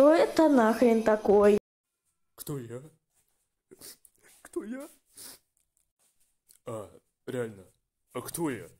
Кто это нахрен такой? Кто я? Кто я? А, реально, а кто я?